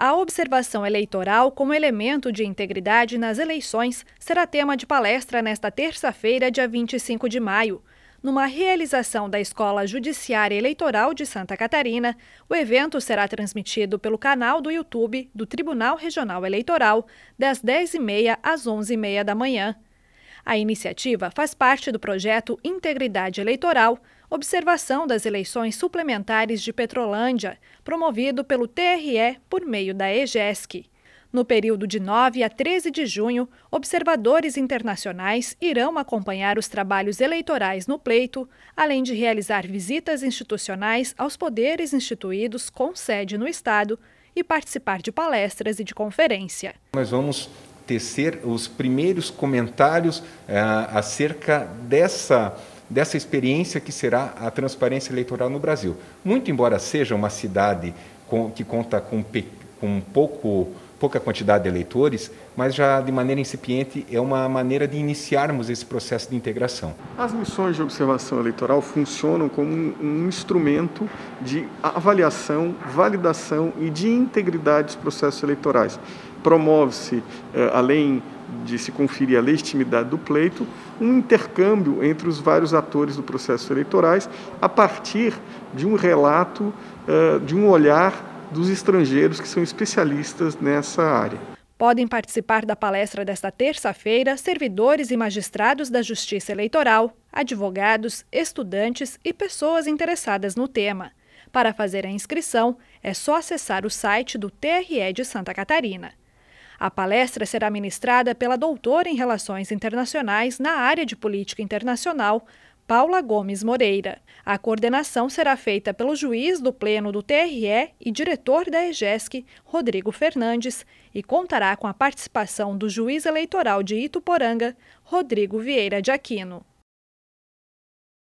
A observação eleitoral como elemento de integridade nas eleições será tema de palestra nesta terça-feira, dia 25 de maio. Numa realização da Escola Judiciária Eleitoral de Santa Catarina, o evento será transmitido pelo canal do YouTube do Tribunal Regional Eleitoral, das 10h30 às 11h30 da manhã. A iniciativa faz parte do projeto Integridade Eleitoral, observação das eleições suplementares de Petrolândia, promovido pelo TRE por meio da EGESC. No período de 9 a 13 de junho, observadores internacionais irão acompanhar os trabalhos eleitorais no pleito, além de realizar visitas institucionais aos poderes instituídos com sede no Estado e participar de palestras e de conferência. Nós vamos tecer os primeiros comentários eh, acerca dessa dessa experiência que será a transparência eleitoral no Brasil. Muito embora seja uma cidade com, que conta com, com pouco, pouca quantidade de eleitores, mas já de maneira incipiente é uma maneira de iniciarmos esse processo de integração. As missões de observação eleitoral funcionam como um, um instrumento de avaliação, validação e de integridade dos processos eleitorais promove-se, eh, além de se conferir a legitimidade do pleito, um intercâmbio entre os vários atores do processo eleitorais a partir de um relato, eh, de um olhar dos estrangeiros que são especialistas nessa área. Podem participar da palestra desta terça-feira servidores e magistrados da Justiça Eleitoral, advogados, estudantes e pessoas interessadas no tema. Para fazer a inscrição, é só acessar o site do TRE de Santa Catarina. A palestra será ministrada pela doutora em Relações Internacionais na área de Política Internacional, Paula Gomes Moreira. A coordenação será feita pelo juiz do Pleno do TRE e diretor da EGESC, Rodrigo Fernandes, e contará com a participação do juiz eleitoral de Ituporanga, Rodrigo Vieira de Aquino.